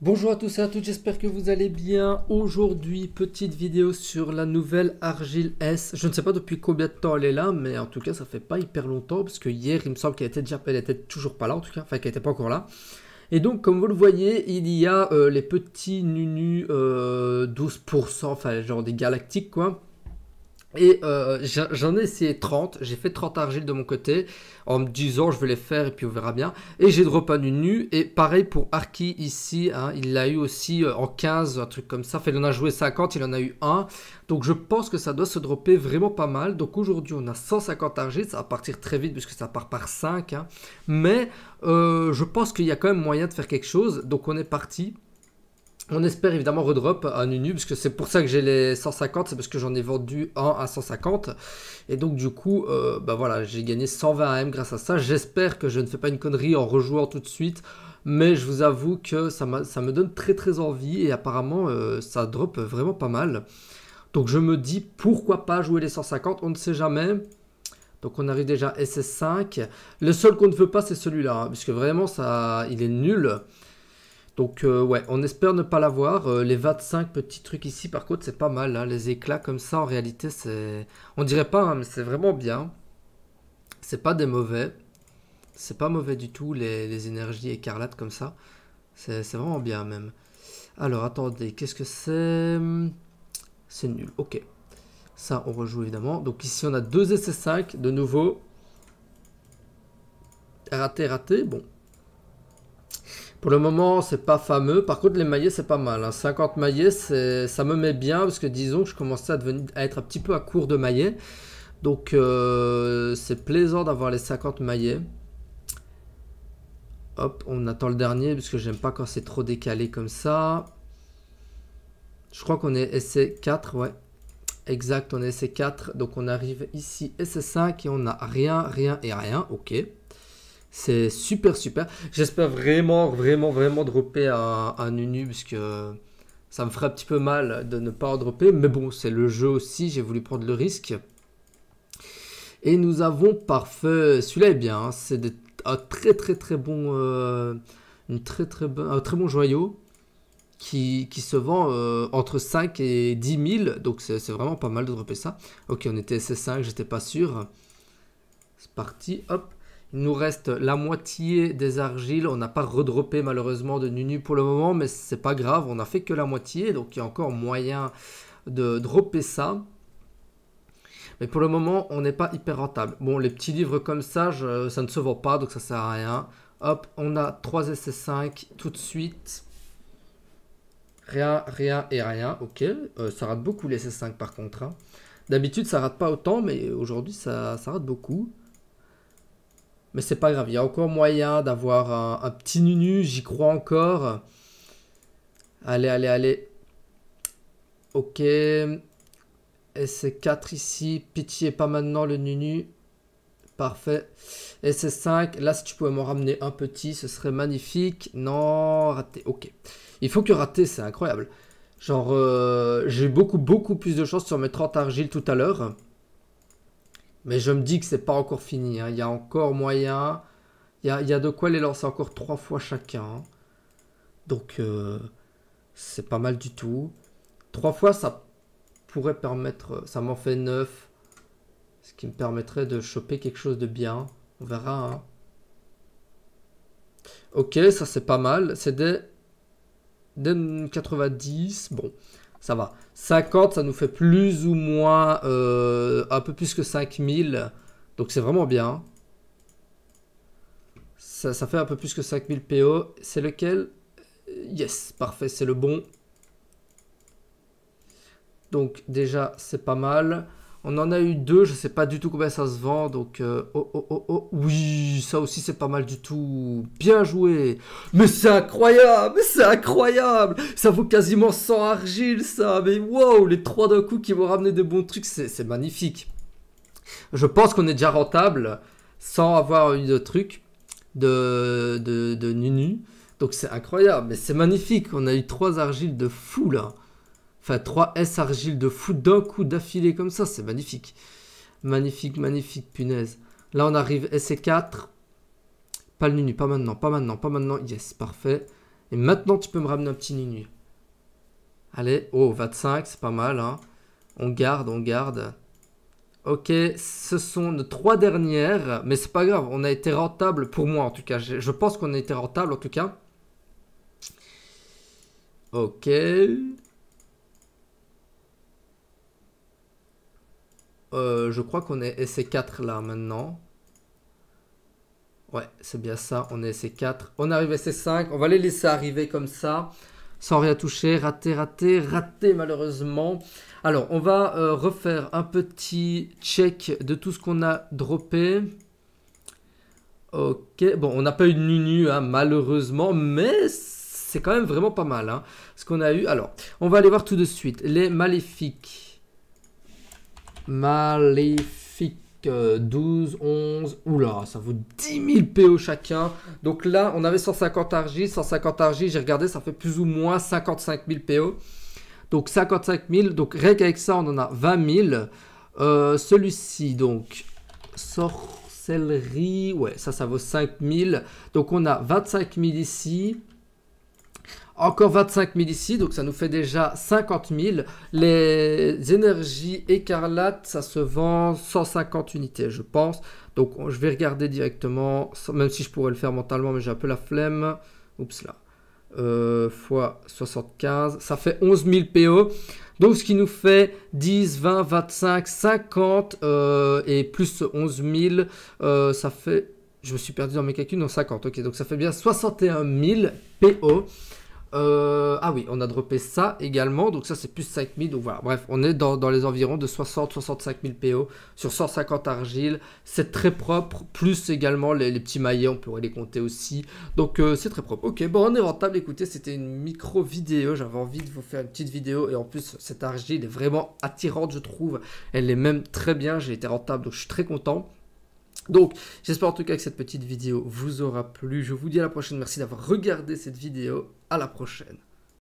Bonjour à tous et à toutes, j'espère que vous allez bien. Aujourd'hui, petite vidéo sur la nouvelle Argile S. Je ne sais pas depuis combien de temps elle est là, mais en tout cas, ça fait pas hyper longtemps, parce que hier, il me semble qu'elle était déjà, elle était toujours pas là, en tout cas, enfin, qu'elle n'était pas encore là. Et donc, comme vous le voyez, il y a euh, les petits Nunu euh, 12%, enfin, genre des galactiques, quoi. Et euh, j'en ai essayé 30, j'ai fait 30 argiles de mon côté, en me disant je vais les faire et puis on verra bien. Et j'ai drop un nu et pareil pour Arki ici, hein. il l'a eu aussi euh, en 15, un truc comme ça. il en a joué 50, il en a eu 1, Donc je pense que ça doit se dropper vraiment pas mal. Donc aujourd'hui on a 150 argiles, ça va partir très vite puisque ça part par 5. Hein. Mais euh, je pense qu'il y a quand même moyen de faire quelque chose, donc on est parti. On espère évidemment redrop à Nunu, parce que c'est pour ça que j'ai les 150, c'est parce que j'en ai vendu un à 150. Et donc du coup, euh, bah voilà, j'ai gagné 120 AM grâce à ça. J'espère que je ne fais pas une connerie en rejouant tout de suite. Mais je vous avoue que ça, me donne très très envie et apparemment euh, ça drop vraiment pas mal. Donc je me dis pourquoi pas jouer les 150, on ne sait jamais. Donc on arrive déjà à SS5. Le seul qu'on ne veut pas c'est celui-là, parce hein, puisque vraiment ça, il est nul. Donc euh, ouais, on espère ne pas l'avoir. Euh, les 25 petits trucs ici, par contre, c'est pas mal. Hein. Les éclats comme ça, en réalité, c'est... On dirait pas, hein, mais c'est vraiment bien. C'est pas des mauvais. C'est pas mauvais du tout, les, les énergies écarlates comme ça. C'est vraiment bien, même. Alors, attendez, qu'est-ce que c'est C'est nul, ok. Ça, on rejoue, évidemment. Donc ici, on a deux essais 5, de nouveau. Raté, raté, bon, pour le moment, c'est pas fameux. Par contre, les maillets, c'est pas mal. 50 hein. maillets, ça me met bien parce que disons que je commençais à, devenir, à être un petit peu à court de maillets. Donc, euh, c'est plaisant d'avoir les 50 maillets. Hop, on attend le dernier parce que j'aime pas quand c'est trop décalé comme ça. Je crois qu'on est SC4, ouais. Exact, on est SC4. Donc, on arrive ici SC5 et on n'a rien, rien et rien. Ok. C'est super, super. J'espère vraiment, vraiment, vraiment dropper un, un Unu parce que ça me ferait un petit peu mal de ne pas en dropper. Mais bon, c'est le jeu aussi, j'ai voulu prendre le risque. Et nous avons parfait. Celui-là est bien. Hein. C'est un très, très, très bon. Euh, une très, très bon, un très bon joyau qui, se vend euh, entre 5 et 10 000. Donc c'est vraiment pas mal de dropper ça. Ok, on était SS5, j'étais pas sûr. C'est parti, hop. Il nous reste la moitié des argiles. On n'a pas redroppé malheureusement de Nunu pour le moment, mais c'est pas grave. On n'a fait que la moitié, donc il y a encore moyen de dropper ça. Mais pour le moment, on n'est pas hyper rentable. Bon, les petits livres comme ça, ça ne se vend pas, donc ça sert à rien. Hop, on a 3 ss 5 tout de suite. Rien, rien et rien. Ok, euh, ça rate beaucoup les ss 5 par contre. Hein. D'habitude, ça rate pas autant, mais aujourd'hui, ça, ça rate beaucoup. Mais c'est pas grave, il y a encore moyen d'avoir un, petit nunu, j'y crois encore. Allez, allez, allez. Ok. Et c'est 4 ici. Pitié, pas maintenant le nunu. Parfait. Et c'est 5. Là, si tu pouvais m'en ramener un petit, ce serait magnifique. Non, raté. Ok. Il faut que raté, c'est incroyable. Genre, euh, j'ai beaucoup, beaucoup plus de chance sur mes 30 argiles tout à l'heure. Mais je me dis que c'est pas encore fini. Hein. Il y a encore moyen. Il y a, de quoi les lancer encore trois fois chacun. Hein. Donc, euh, c'est pas mal du tout. Trois fois, ça pourrait permettre... Ça m'en fait neuf. Ce qui me permettrait de choper quelque chose de bien. On verra. Hein. Ok, ça c'est pas mal. C'est des 90. Bon ça va. 50, ça nous fait plus ou moins euh, un peu plus que 5000. Donc c'est vraiment bien. Ça, ça, fait un peu plus que 5000 PO. C'est lequel Yes, parfait, c'est le bon. Donc déjà, c'est pas mal. On en a eu deux, je sais pas du tout combien ça se vend, donc euh, oh, oh oh oh oui, ça aussi c'est pas mal du tout, bien joué, mais c'est incroyable, c'est incroyable, ça vaut quasiment 100 argiles ça, mais wow, les trois d'un coup qui vont ramener des bons trucs, c'est magnifique. Je pense qu'on est déjà rentable sans avoir eu de truc de, de, de Nunu, donc c'est incroyable, mais c'est magnifique, on a eu trois argiles de fou là. Enfin, 3 S argile de foot d'un coup d'affilée comme ça, c'est magnifique. Magnifique, magnifique, punaise. Là, on arrive SC4. Pas le Nunu, pas maintenant, pas maintenant, pas maintenant. Yes, parfait. Et maintenant, tu peux me ramener un petit Nunu. Allez, oh, 25, c'est pas mal. Hein. On garde, on garde. Ok, ce sont nos trois dernières, mais c'est pas grave, on a été rentable pour moi en tout cas. Je, je pense qu'on a été rentable en tout cas. Ok. Euh, je crois qu'on est SC4 là maintenant. Ouais, c'est bien ça, on est SC4. On arrive SC5, on va les laisser arriver comme ça, sans rien toucher, raté, raté, raté malheureusement. Alors, on va euh, refaire un petit check de tout ce qu'on a droppé. Ok, bon, on n'a pas eu de Nunu, hein, malheureusement, mais c'est quand même vraiment pas mal, hein, ce qu'on a eu. Alors, on va aller voir tout de suite les maléfiques. Maléfique. 12, 11, oula, ça vaut 10 000 PO chacun. Donc là, on avait 150 argis, 150 argis, j'ai regardé, ça fait plus ou moins 55 000 PO. Donc 55 000, donc rien qu'avec ça, on en a 20 000. Euh, celui-ci, donc, sorcellerie, ouais, ça, ça vaut 5 000. Donc on a 25 000 ici, encore 25 000 ici, donc ça nous fait déjà 50 000. Les énergies écarlates, ça se vend 150 unités, je pense. Donc je vais regarder directement, même si je pourrais le faire mentalement, mais j'ai un peu la flemme. Oups là. Euh, fois 75, ça fait 11 000 PO. Donc ce qui nous fait 10, 20, 25, 50 et plus 11 000, euh, ça fait je me suis perdu dans mes calculs, non 50, ok, donc ça fait bien 61 000 PO. ah oui, on a droppé ça également, donc ça c'est plus 5000, donc voilà, bref, on est dans, les environs de 60-65 000 PO sur 150 argiles, c'est très propre, plus également les, petits maillets, on pourrait les compter aussi, donc euh, c'est très propre. Ok, bon, on est rentable, écoutez, c'était une micro vidéo, j'avais envie de vous faire une petite vidéo, et en plus, cette argile est vraiment attirante, je trouve, elle est même très bien, j'ai été rentable, donc je suis très content. Donc, j'espère en tout cas que cette petite vidéo vous aura plu. Je vous dis à la prochaine. Merci d'avoir regardé cette vidéo. À la prochaine.